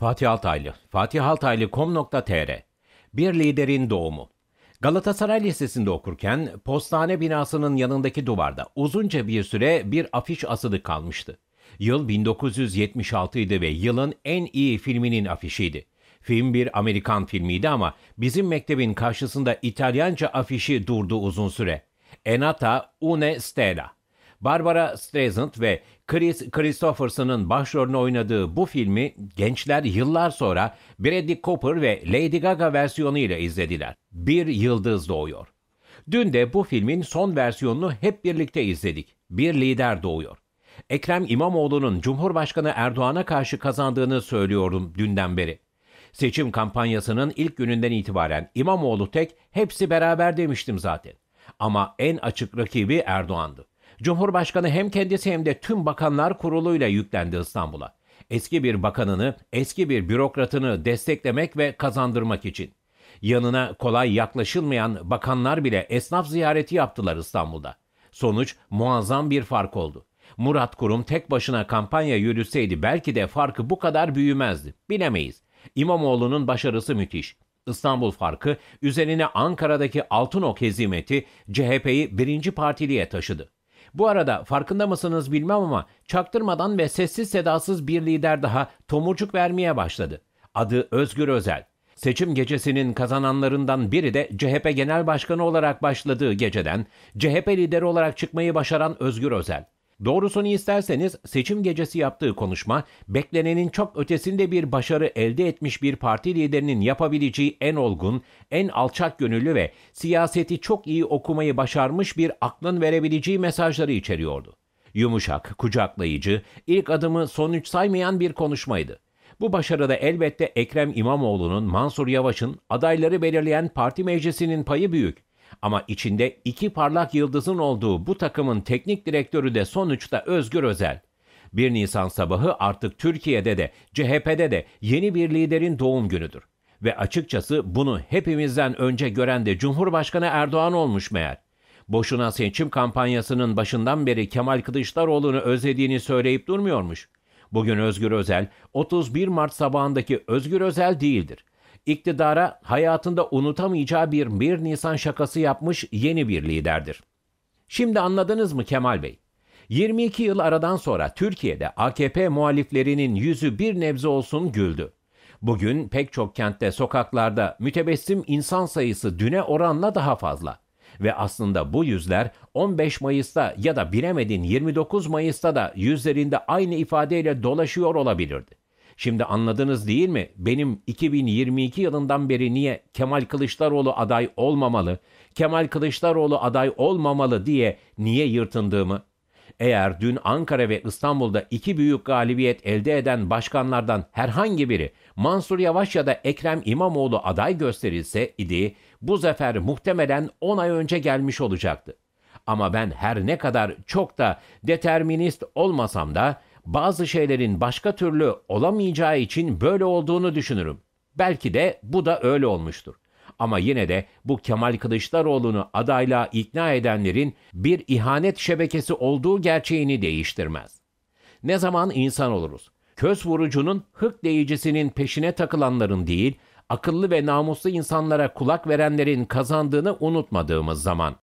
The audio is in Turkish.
Fatih Altaylı, fatihaltaylı.com.tr Bir liderin doğumu. Galatasaray Lisesi'nde okurken postane binasının yanındaki duvarda uzunca bir süre bir afiş asılı kalmıştı. Yıl 1976 idi ve yılın en iyi filminin afişiydi. Film bir Amerikan filmiydi ama bizim mektebin karşısında İtalyanca afişi durdu uzun süre. Enata une stella Barbara Streisand ve Chris Christopherson'ın başrolünü oynadığı bu filmi gençler yıllar sonra Bradley Cooper ve Lady Gaga versiyonuyla izlediler. Bir yıldız doğuyor. Dün de bu filmin son versiyonunu hep birlikte izledik. Bir lider doğuyor. Ekrem İmamoğlu'nun Cumhurbaşkanı Erdoğan'a karşı kazandığını söylüyorum dünden beri. Seçim kampanyasının ilk gününden itibaren İmamoğlu tek hepsi beraber demiştim zaten. Ama en açık rakibi Erdoğan'dı. Cumhurbaşkanı hem kendisi hem de tüm bakanlar kuruluyla yüklendi İstanbul'a. Eski bir bakanını, eski bir bürokratını desteklemek ve kazandırmak için. Yanına kolay yaklaşılmayan bakanlar bile esnaf ziyareti yaptılar İstanbul'da. Sonuç muazzam bir fark oldu. Murat Kurum tek başına kampanya yürüseydi belki de farkı bu kadar büyümezdi. Bilemeyiz. İmamoğlu'nun başarısı müthiş. İstanbul farkı üzerine Ankara'daki Altınok hezimeti CHP'yi birinci partiliğe taşıdı. Bu arada farkında mısınız bilmem ama çaktırmadan ve sessiz sedasız bir lider daha tomurcuk vermeye başladı. Adı Özgür Özel. Seçim gecesinin kazananlarından biri de CHP Genel Başkanı olarak başladığı geceden CHP lideri olarak çıkmayı başaran Özgür Özel. Doğrusunu isterseniz seçim gecesi yaptığı konuşma beklenenin çok ötesinde bir başarı elde etmiş bir parti liderinin yapabileceği en olgun, en alçak gönüllü ve siyaseti çok iyi okumayı başarmış bir aklın verebileceği mesajları içeriyordu. Yumuşak, kucaklayıcı, ilk adımı sonuç saymayan bir konuşmaydı. Bu başarıda elbette Ekrem İmamoğlu'nun, Mansur Yavaş'ın, adayları belirleyen parti meclisinin payı büyük. Ama içinde iki parlak yıldızın olduğu bu takımın teknik direktörü de sonuçta Özgür Özel. 1 Nisan sabahı artık Türkiye'de de CHP'de de yeni bir liderin doğum günüdür. Ve açıkçası bunu hepimizden önce gören de Cumhurbaşkanı Erdoğan olmuş meğer. Boşuna seçim kampanyasının başından beri Kemal Kılıçdaroğlu'nu özlediğini söyleyip durmuyormuş. Bugün Özgür Özel 31 Mart sabahındaki Özgür Özel değildir iktidara hayatında unutamayacağı bir 1 Nisan şakası yapmış yeni bir liderdir. Şimdi anladınız mı Kemal Bey? 22 yıl aradan sonra Türkiye'de AKP muhaliflerinin yüzü bir nebze olsun güldü. Bugün pek çok kentte sokaklarda mütebessim insan sayısı düne oranla daha fazla. Ve aslında bu yüzler 15 Mayıs'ta ya da bilemedin 29 Mayıs'ta da yüzlerinde aynı ifadeyle dolaşıyor olabilirdi. Şimdi anladınız değil mi? Benim 2022 yılından beri niye Kemal Kılıçdaroğlu aday olmamalı, Kemal Kılıçdaroğlu aday olmamalı diye niye yırtındığımı? Eğer dün Ankara ve İstanbul'da iki büyük galibiyet elde eden başkanlardan herhangi biri Mansur Yavaş ya da Ekrem İmamoğlu aday gösterilse idi, bu zafer muhtemelen 10 ay önce gelmiş olacaktı. Ama ben her ne kadar çok da determinist olmasam da bazı şeylerin başka türlü olamayacağı için böyle olduğunu düşünürüm. Belki de bu da öyle olmuştur. Ama yine de bu Kemal Kılıçdaroğlu'nu adayla ikna edenlerin bir ihanet şebekesi olduğu gerçeğini değiştirmez. Ne zaman insan oluruz? Köz vurucunun, hık deyicisinin peşine takılanların değil, akıllı ve namuslu insanlara kulak verenlerin kazandığını unutmadığımız zaman.